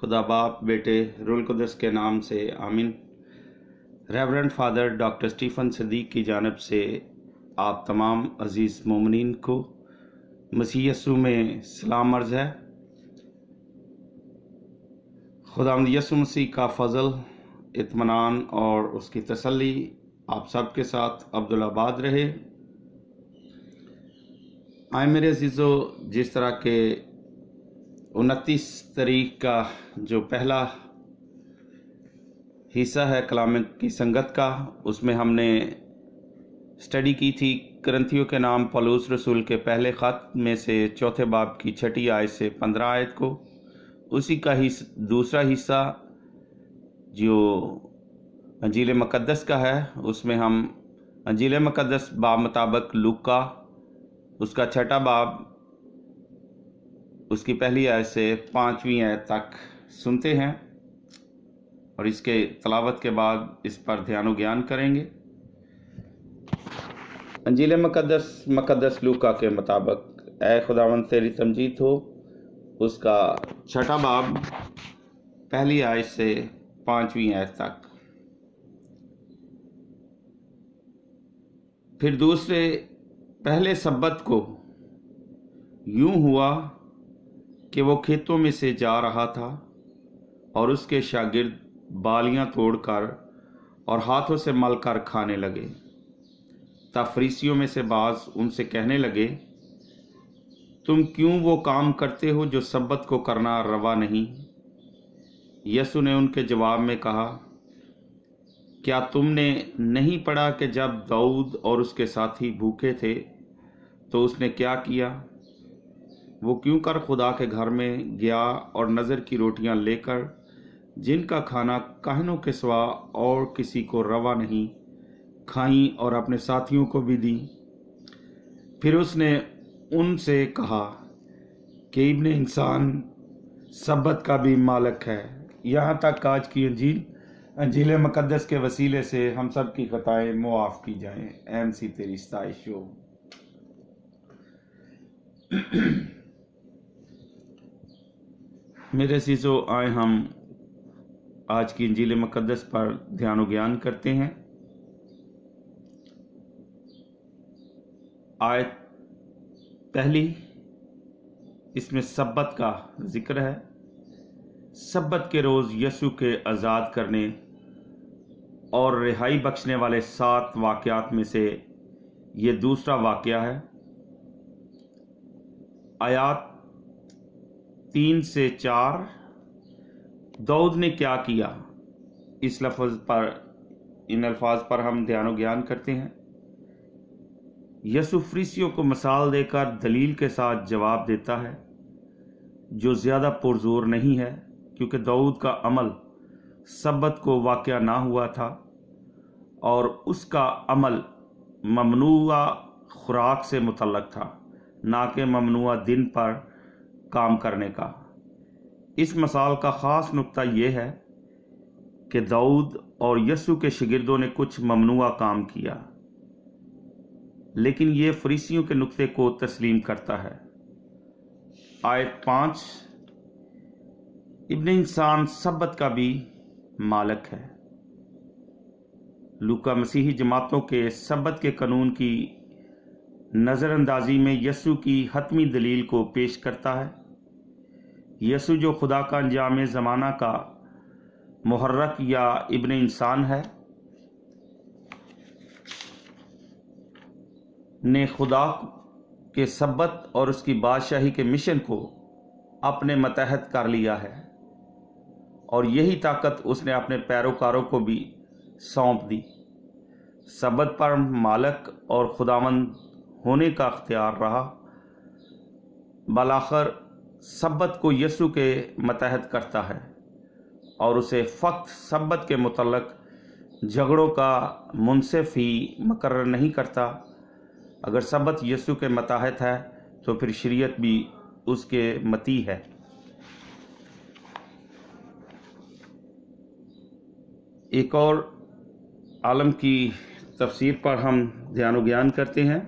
खुदा बाप बेटे रुलकदस के नाम से आमिन reverend father doctor Stephen Sadiq की जानब से आप तमाम अज़ीज़ ममिन को मसीयसु यसु में सलाम अर्ज़ है खुदा यसु मसीह का फ़जल इतमान और उसकी तसल्ली आप सब के साथ अब्दुल्लाबाद रहे आए मेरे अजीज़ो जिस तरह के उनतीस तारीख का जो पहला हिस्सा है कलाम की संगत का उसमें हमने स्टडी की थी ग्रंथियों के नाम पलूस रसूल के पहले ख़त में से चौथे बाब की छठी आयत से पंद्रह आयत को उसी का ही दूसरा हिस्सा जो अंजील मक़दस का है उसमें हम अंजील मक़दस बाब मुताबक लुका उसका छठा बाब उसकी पहली आयत से पाँचवीं आयत तक सुनते हैं और इसके तलावत के बाद इस पर ध्यान ज्ञान करेंगे अंजील मकदस मकदस लूका के मुताबिक ए खुदावन तेरी तमजीद हो उसका छठा बाब पहली आय से पाँचवीं आय तक फिर दूसरे पहले सब्बत को यूं हुआ कि वो खेतों में से जा रहा था और उसके शागिर्द बालियां तोड़कर और हाथों से मल कर खाने लगे तफरीसियों में से बाज उनसे कहने लगे तुम क्यों वो काम करते हो जो सब्बत को करना रवा नहीं यसु ने उनके जवाब में कहा क्या तुमने नहीं पढ़ा कि जब दाऊद और उसके साथी भूखे थे तो उसने क्या किया वो क्यों कर खुदा के घर में गया और नज़र की रोटियां लेकर जिनका खाना कहनों के सिवा और किसी को रवा नहीं खाई और अपने साथियों को भी दी फिर उसने उनसे कहा कि इब्ने इंसान सब्बत का भी मालक है यहाँ तक आज की अंजील अंजील मुकदस के वसीले से हम सब की खताएँ मुआफ़ की जाएँ एम सी तेरी साइश हो मेरे सीजो आए हम आज की इंजील मुकदस पर ध्यान ज्ञान करते हैं आय पहली इसमें सब्बत का जिक्र है सब्बत के रोज़ यसु के आज़ाद करने और रिहाई बख्शने वाले सात वाक़ात में से ये दूसरा वाक़ है आयात तीन से चार दाऊद ने क्या किया इस लफज पर इन अल्फाज पर हम ध्यान ज्ञान करते हैं फ्रीसियों को मसाल देकर दलील के साथ जवाब देता है जो ज़्यादा पुरजोर नहीं है क्योंकि दाऊद का अमल सबत को वाक़ ना हुआ था और उसका अमल ममनुआ खुराक से मुतलक था ना कि ममनुआ दिन पर काम करने का इस मसाल का ख़ास नुकता यह है कि दाऊद और यसु के शगिरदों ने कुछ ममनुआ काम किया लेकिन ये फरीसियों के नुक्ते को तस्लीम करता है आयत पाँच इबन इंसान सबत का भी मालक है लुका मसीही जमातों के सबत के कानून की नज़रअंदाजी में यसु की हतमी दलील को पेश करता है यसु जो खुदा का अंजाम ज़माना का मुहर्रक या इबन इंसान है ने खुदा के सब्बत और उसकी बादशाही के मिशन को अपने मतहत कर लिया है और यही ताकत उसने अपने पैरोकारों को भी सौंप दी सब्बत पर मालक और खुदावंद होने का अख्तियार रहा बलाखर सब्बत को यसु के मतहत करता है और उसे फ़क्त सब्बत के मतलब झगड़ों का मुनसिफ ही मकर नहीं करता अगर सब्बत यसु के मतहत है तो फिर शरीयत भी उसके मती है एक और आलम की तफसीर पर हम ध्यान ज्ञान करते हैं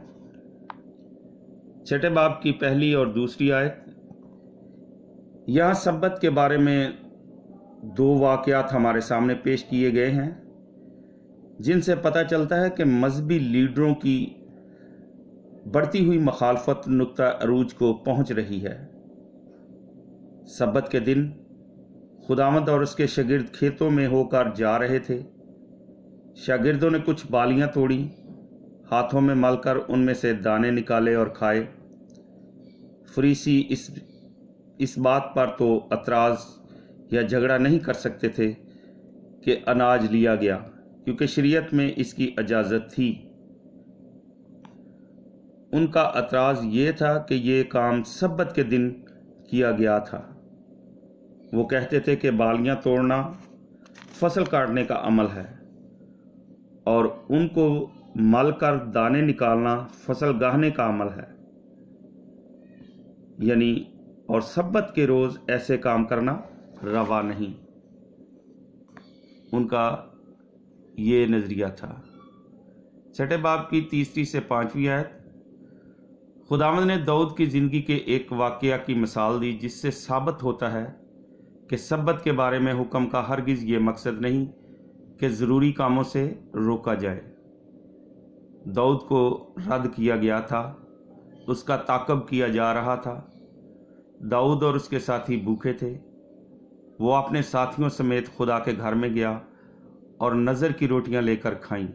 छठे बाब की पहली और दूसरी आयत यह सब्बत के बारे में दो वाक़ात हमारे सामने पेश किए गए हैं जिनसे पता चलता है कि मजहबी लीडरों की बढ़ती हुई मखालफत नुकता अरूज को पहुँच रही है सब्बत के दिन खुदामद और उसके शगिर्द खेतों में होकर जा रहे थे शागिर्दों ने कुछ बालियां तोड़ी हाथों में मलकर उनमें से दाने निकाले और खाए फ्रीसी इस इस बात पर तो अतराज़ या झगड़ा नहीं कर सकते थे कि अनाज लिया गया क्योंकि शरीयत में इसकी इजाज़त थी उनका अतराज़ ये था कि ये काम सब्बत के दिन किया गया था वो कहते थे कि बालियां तोड़ना फसल काटने का अमल है और उनको मल कर दाने निकालना फसल गाहने का अमल है यानी और सब्बत के रोज़ ऐसे काम करना रवा नहीं उनका ये नज़रिया था छठे बाप की तीसरी से पांचवी आयत खुदावंद ने दाऊद की ज़िंदगी के एक वाक़ की मिसाल दी जिससे साबित होता है कि सब्बत के बारे में हुक्म का हरगिज़ ये मकसद नहीं कि ज़रूरी कामों से रोका जाए दाऊद को रद्द किया गया था उसका ताकब किया जा रहा था दाऊद और उसके साथी भूखे थे वो अपने साथियों समेत खुदा के घर में गया और नज़र की रोटियां लेकर खाई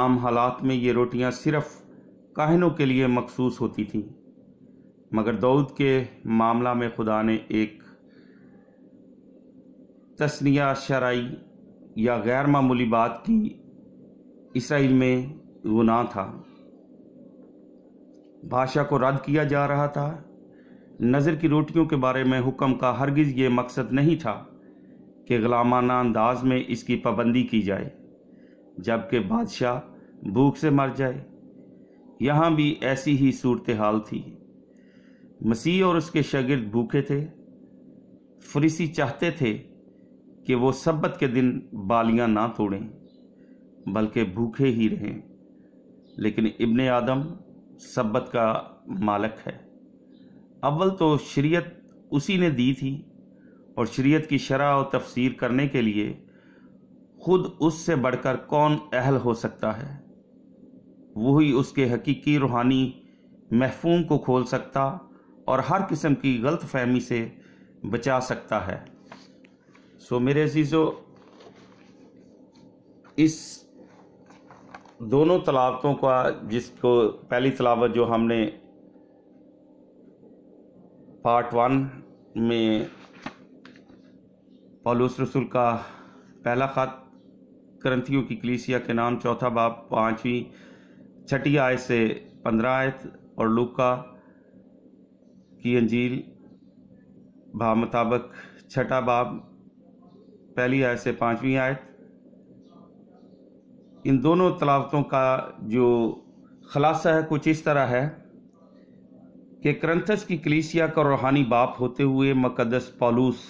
आम हालात में ये रोटियां सिर्फ काहनों के लिए मखसूस होती थीं मगर दाऊद के मामला में खुदा ने एक तस्निया शराई या गैर मामूली बात की इसराइल में गुनाह था भाषा को रद्द किया जा रहा था नज़र की रोटियों के बारे में हुक्म का हरगिज़ ये मकसद नहीं था कि ग़ुलामाना अंदाज में इसकी पाबंदी की जाए जबकि बादशाह भूख से मर जाए यहाँ भी ऐसी ही सूरत हाल थी मसीह और उसके शगिर्द भूखे थे फरीसी चाहते थे कि वो सब्बत के दिन बालियाँ ना तोड़ें बल्कि भूखे ही रहें लेकिन इब्ने आदम सब्बत का मालक है अव्वल तो शरीयत उसी ने दी थी और शरीयत की शरह और तफसीर करने के लिए खुद उससे बढ़कर कौन अहल हो सकता है वही उसके हकीकी रूहानी महफूम को खोल सकता और हर किस्म की गलत फहमी से बचा सकता है सो मेरे अजीज़ों इस दोनों तलावतों का जिसको पहली तलावत जो हमने पार्ट वन में पलूस रसूल का पहला ख़त क्रंथियों की कलीसिया के नाम चौथा बाप पाँचवीं छठी आयत से पंद्रह आयत और लुका की अंजील भाव मुताबक छठा बाब पहली आयत से पाँचवीं आयत इन दोनों तलावतों का जो खलासा है कुछ इस तरह है कि क्रंथस की कलीसिया का रूहानी बाप होते हुए मकदस पालूस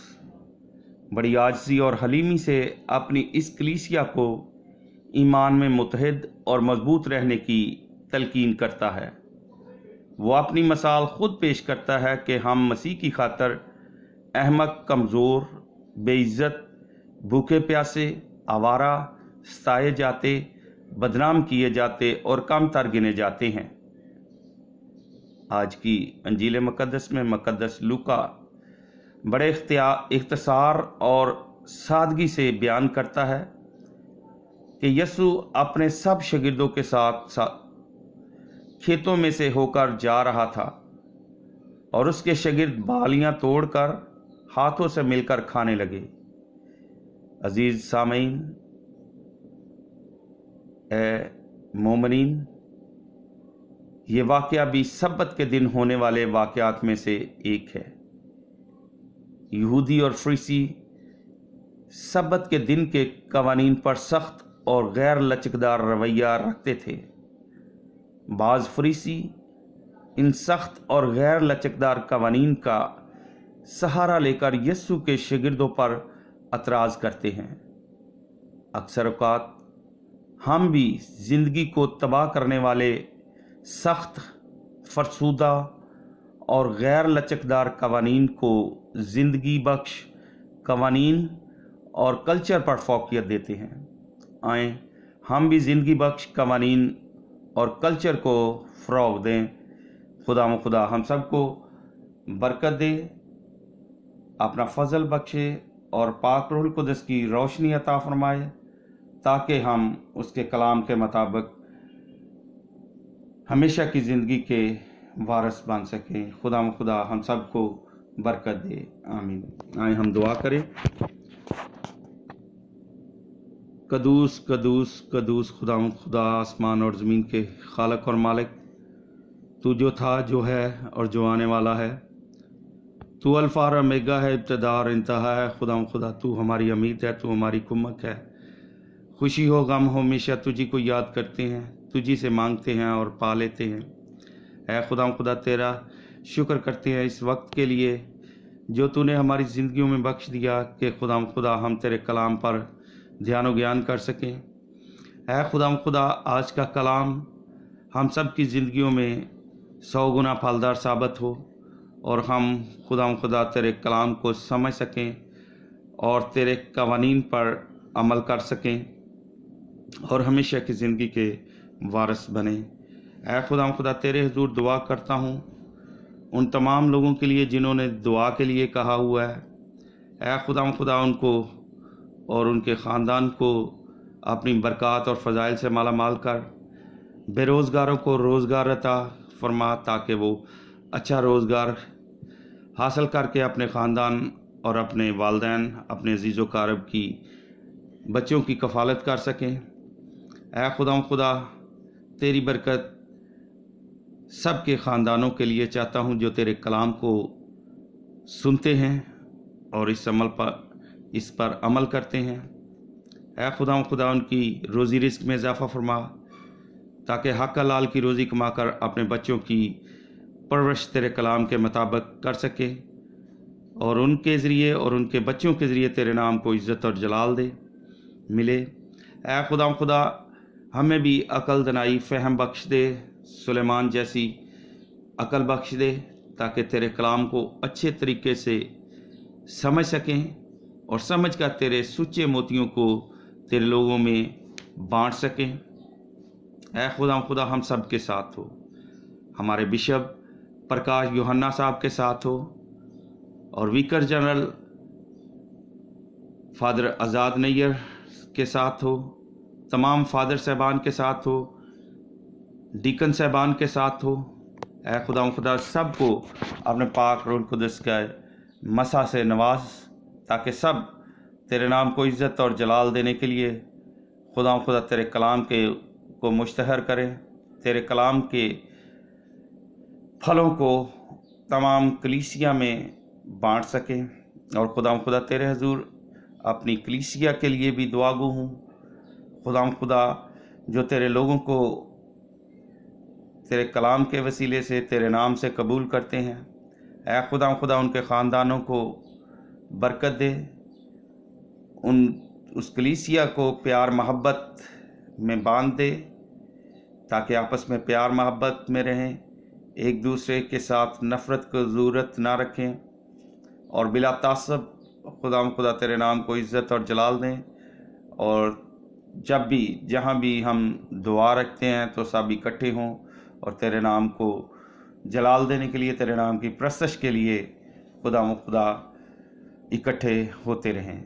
बड़ी आजसी और हलीमी से अपनी इस कलीसिया को ईमान में मुतहद और मजबूत रहने की तलकिन करता है वो अपनी मसाल खुद पेश करता है कि हम मसीह की खातर अहमक कमज़ोर बेइज़्ज़त भूखे प्यासे आवारा सताए जाते बदनाम किए जाते और कामतार गिने जाते हैं आज की अंजील मुकदस में मुकदस लुका बड़े इख्तसार और सादगी से बयान करता है कि यसु अपने सब शगिर्दों के साथ, सा, खेतों में से होकर जा रहा था और उसके शगिर्द बालियां तोड़कर हाथों से मिलकर खाने लगे अजीज़ सामीन मोमनिन ये वाक़ भी सब्बत के दिन होने वाले वाक़ात में से एक है यहूदी और फ्रीसी सब्बत के दिन के कवानीन पर सख्त और गैर लचकदार रवैया रखते थे बाज़ फ्रीसी इन सख्त और गैर लचकदार कवानीन का सहारा लेकर यस्सु के शगिर्दों पर अतराज़ करते हैं अक्सर अवकात हम भी ज़िंदगी को तबाह करने वाले सख्त फरसूदा और गैर लचकदार कवानीन को ज़िंदगी बख्श कवानीन और कल्चर पर फोकियत देते हैं आए हम भी ज़िंदगी बख्श कवानीन और कल्चर को फ़रोग दें खुदा खुदा हम सब को बरकत दे अपना फजल बख्शे और पाक रोहल कुदस की रोशनी अता फरमाए ताकि हम उसके कलाम के मुताबिक हमेशा की ज़िंदगी के वारस बन सकें खुदा खुदा हम सबको बरकत दे आमीन आए हम दुआ करें कदूस कदूस कदूस खुदा खुदा आसमान और ज़मीन के खालक और मालिक तू जो था जो है और जो आने वाला है तू अल्फ़ार मेगा है इब्तदार इंतहा है खुदा खुदा तू हमारी अमीद है तू हमारी कुमक है खुशी हो गम हो हमेशा तुझी को याद करते हैं तुझी से मांगते हैं और पा लेते हैं ऐ खुदा खुदा तेरा शुक्र करते हैं इस वक्त के लिए जो तूने हमारी ज़िंदगी में बख्श दिया कि खुदा खुदा हम तेरे कलाम पर ध्यान ज्ञान कर सकें ऐ खुदा खुदा आज का कलाम हम सब की ज़िंदगियों में सौ गुना फलदार साबित हो और हम खुदा खुदा तेरे कलाम को समझ सकें और तेरे कवानीन पर अमल कर सकें और हमेशा की ज़िंदगी के वारस बने ऐ खुदा खुदा तेरे हजूर दुआ करता हूँ उन तमाम लोगों के लिए जिन्होंने दुआ के लिए कहा हुआ है ऐ खुदा खुदा उनको और उनके ख़ानदान को अपनी बरक़ात और फ़जाइल से माला माल कर बेरोज़गारों को रोज़गार अता फरमा ताकि वो अच्छा रोज़गार हासिल करके अपने ख़ानदान और अपने वालदेन अपने अजीज़ व कारब की बच्चों की कफालत कर सकें ए खुदा खुदा तेरी बरकत सब के ख़ानदानों के लिए चाहता हूँ जो तेरे कलाम को सुनते हैं और इस अमल पर इस पर अमल करते हैं ए खुदा खुदा उनकी रोज़ी रिस्क में इजाफ़ा फरमा ताकि हक लाल की रोज़ी कमा कर अपने बच्चों की परवरिश तेरे कलाम के मुताबिक कर सके और उनके ज़रिए और उनके बच्चों के ज़रिए तेरे नाम को इज़्ज़त और जलाल दे मिले ए खुदा खुदा हमें भी अकल दनाई फहम बख्श दे सुलेमान जैसी अकल बख्श दे ताकि तेरे कलाम को अच्छे तरीके से समझ सकें और समझ कर तेरे सच्चे मोतियों को तेरे लोगों में बांट सकें ए खुदा खुदा हम सब के साथ हो हमारे बिशप प्रकाश योहन्ना साहब के साथ हो और vicar general father Azad Nayyar के साथ हो तमाम फादर साहबान के साथ हो डीकन साहबान के साथ हो ए खुदा खुदा सब को अपने पाक रोल खुदस का मसा से नवाज ताकि सब तेरे नाम को इज़्ज़त और जलाल देने के लिए खुदा खुदा तेरे कलाम के को मुश्तहर करें तेरे कलाम के फलों को तमाम कलीसिया में बांट सकें और खुदा खुदा तेरे हजूर अपनी कलीसिया के लिए भी दुआगु हूँ खुदाम खुदा जो तेरे लोगों को तेरे कलाम के वसीले से तेरे नाम से कबूल करते हैं ऐ खुदा खुदा उनके ख़ानदानों को बरकत दे उन उस कलीसिया को प्यार मोहब्बत में बांध दे ताकि आपस में प्यार मोहब्बत में रहें एक दूसरे के साथ नफ़रत को ज़रूरत ना रखें और बिला तासब खुदा खुदा तेरे नाम को इज़्ज़त और जलाल दें और जब भी जहाँ भी हम दुआ रखते हैं तो सब इकट्ठे हों और तेरे नाम को जलाल देने के लिए तेरे नाम की प्रस्तश के लिए खुदा व खुदा इकट्ठे होते रहें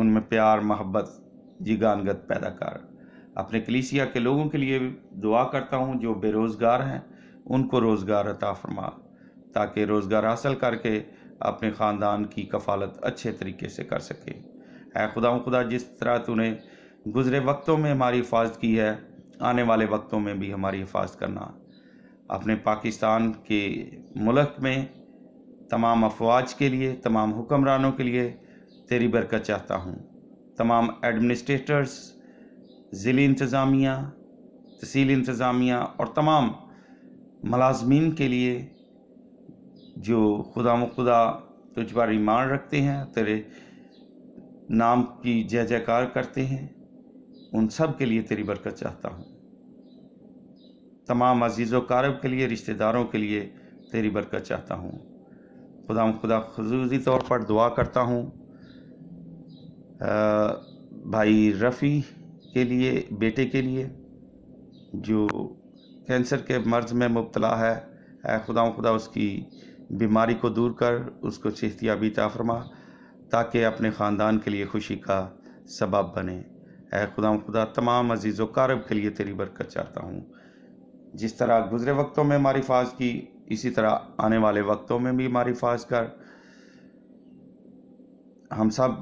उनमें प्यार मोहब्बत जिगानगत पैदा कर अपने कलीसिया के लोगों के लिए दुआ करता हूँ जो बेरोज़गार हैं उनको रोज़गार अता फरमा ताकि रोज़गार हासिल करके अपने ख़ानदान की कफालत अच्छे तरीके से कर सके ए खुदा खुदा जिस तरह तूने गुज़रे वक्तों में हमारी हिफाजत की है आने वाले वक्तों में भी हमारी हिफाजत करना अपने पाकिस्तान के मुल्क में तमाम अफवाज के लिए तमाम हुक्मरानों के लिए तेरी बरकत चाहता हूँ तमाम एडमिनिस्ट्रेटर्स ज़िली इंतज़ामिया तहसील इंतज़ामिया और तमाम मलाजमीन के लिए जो खुदा मुखुदा तुझ पर ईमान रखते हैं तेरे नाम की जय जयकार करते हैं उन सब के लिए तेरी बरकत चाहता हूँ तमाम अजीज़ कारब के लिए रिश्तेदारों के लिए तेरी बरकत चाहता हूँ खुदा खुदा खसूसी तौर पर दुआ करता हूँ भाई रफ़ी के लिए बेटे के लिए जो कैंसर के मर्ज़ में मुबतला है ऐ खुदा खुदा उसकी बीमारी को दूर कर उसको सेहतियाबी ताफरमा ताकि अपने ख़ानदान के लिए खुशी का सबब बने ए खुदा खुदा तमाम अजीज़ वारब के लिए तेरी बरकत चाहता हूँ जिस तरह गुज़रे वक्तों में हमारी फाज की इसी तरह आने वाले वक्तों में भी हमारी फाज कर हम सब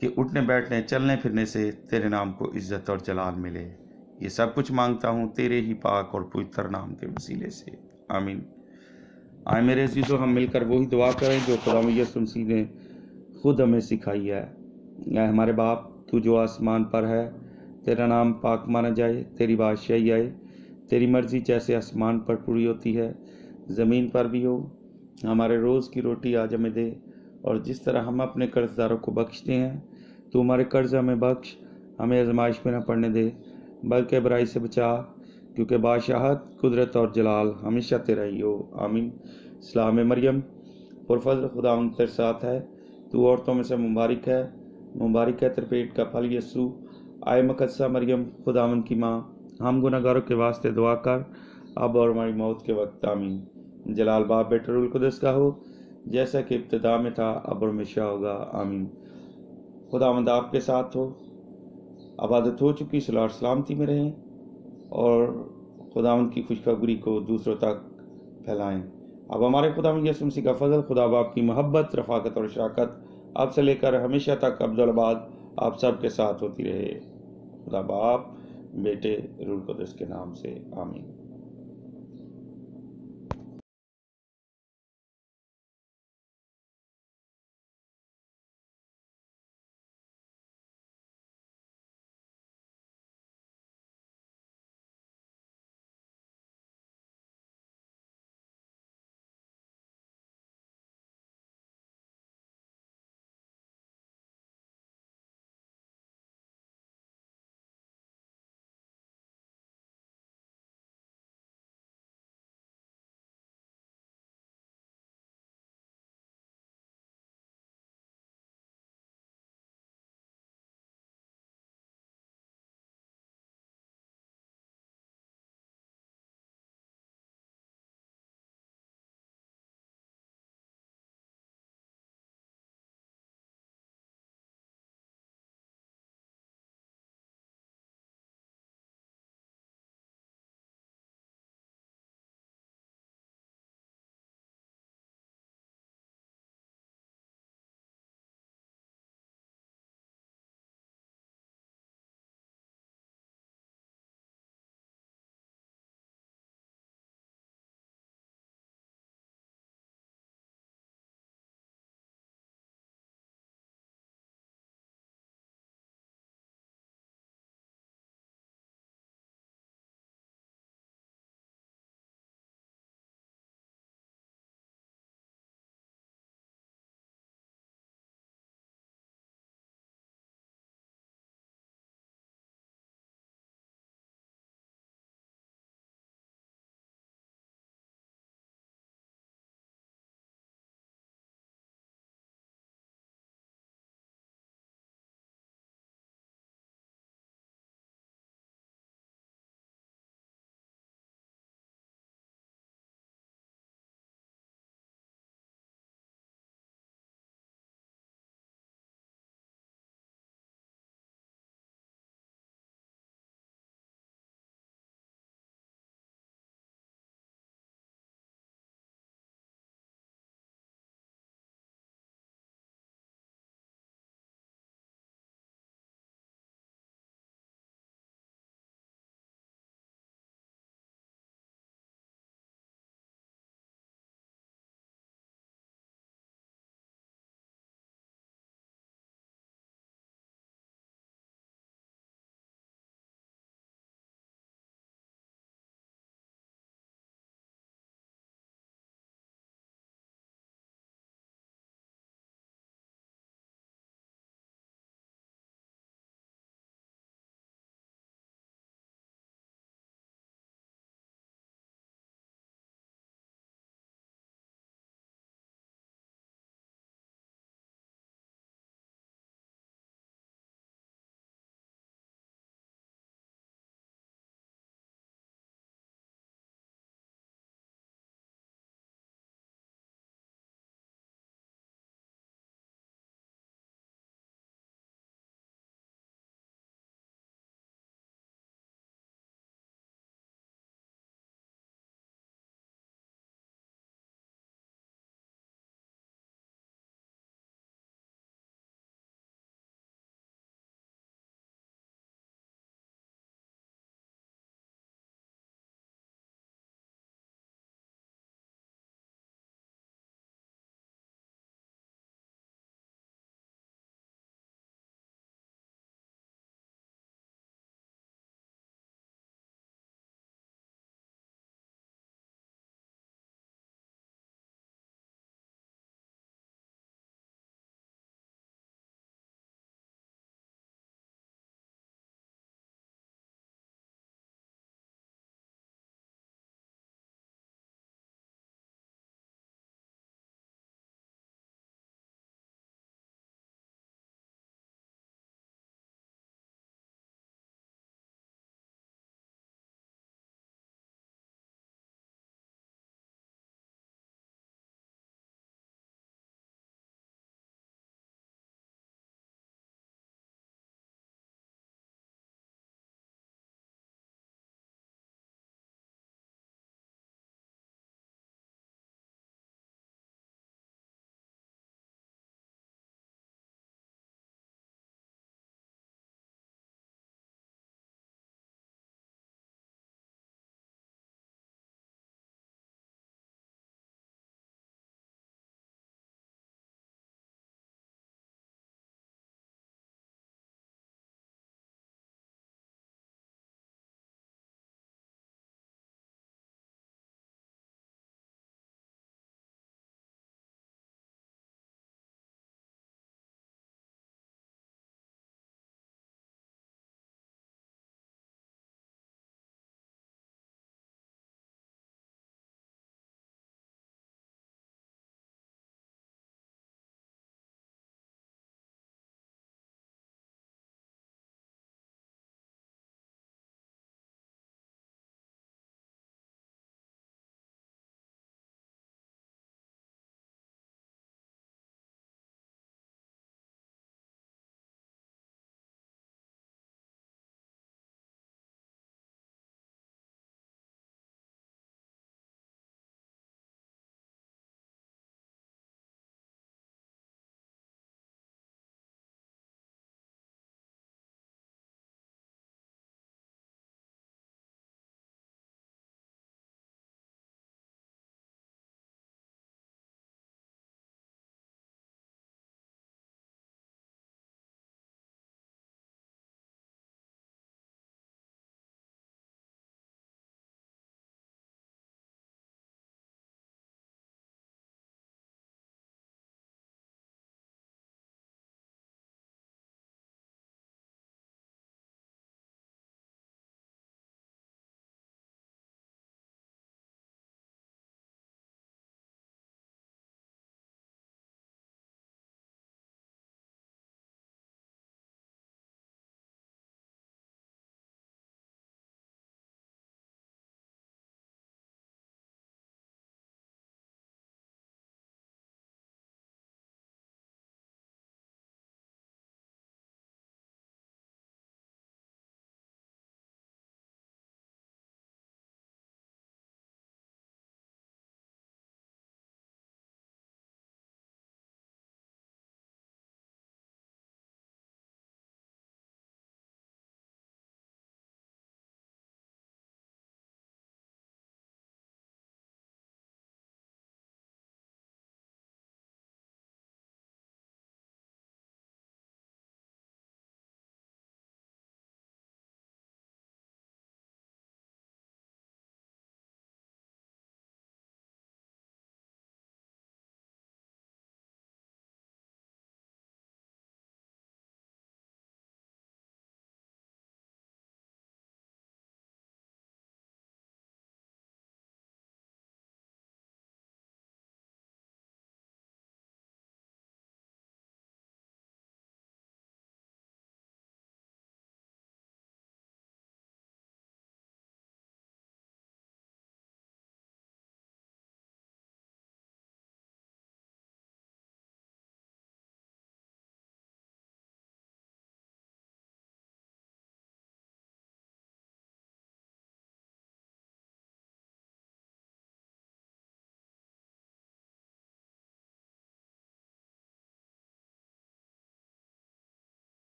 के उठने बैठने चलने फिरने से तेरे नाम को इज़्ज़त और जलाल मिले ये सब कुछ मांगता हूँ तेरे ही पाक और पवित्र नाम के वसीले से आमीन आए मेरे अजीज़ों हम मिलकर वही दुआ करें जो खुदा सी ने खुद हमें सिखाई है या हमारे बाप तू जो आसमान पर है तेरा नाम पाक माना जाए तेरी बादशाही आए तेरी मर्ज़ी जैसे आसमान पर पूरी होती है ज़मीन पर भी हो हमारे रोज़ की रोटी आज हमें दे और जिस तरह हम अपने कर्ज़दारों को बख्शते हैं तो हमारे कर्ज हमें बख्श हमें आजमाइश में न पड़ने दे बल्कि बुराई से बचा क्योंकि बादशाहत कुदरत और जलाल हमेशा तेरा ही हो आमीन सलाम मरियम पुरफजल खुदा उन तेरे साथ है तू औरतों में से मुबारक है मुबारक है त्रिपेट का फल यसु आय मकदसा मरियम खुदावन की माँ हम गुनागारों के वास्ते दुआ कर अब और हमारी मौत के वक्त आमीन जलाल बाप बेटरुल कुदस का हो जैसा कि इब्तदा में था अब और मिशा होगा आमीन खुदावंद आपके साथ हो आबादत हो चुकी सलाह सलामती में रहें और खुदावंद की खुशखबरी को दूसरों तक फैलाएं अब हमारे खुदा यसुमसी का फजल खुदा बाप की मोहब्बत रफाकत और शराकत अब से लेकर हमेशा तक आबाद आप सबके साथ होती रहे खुदा बाप बेटे रूल कदस के नाम से आमीन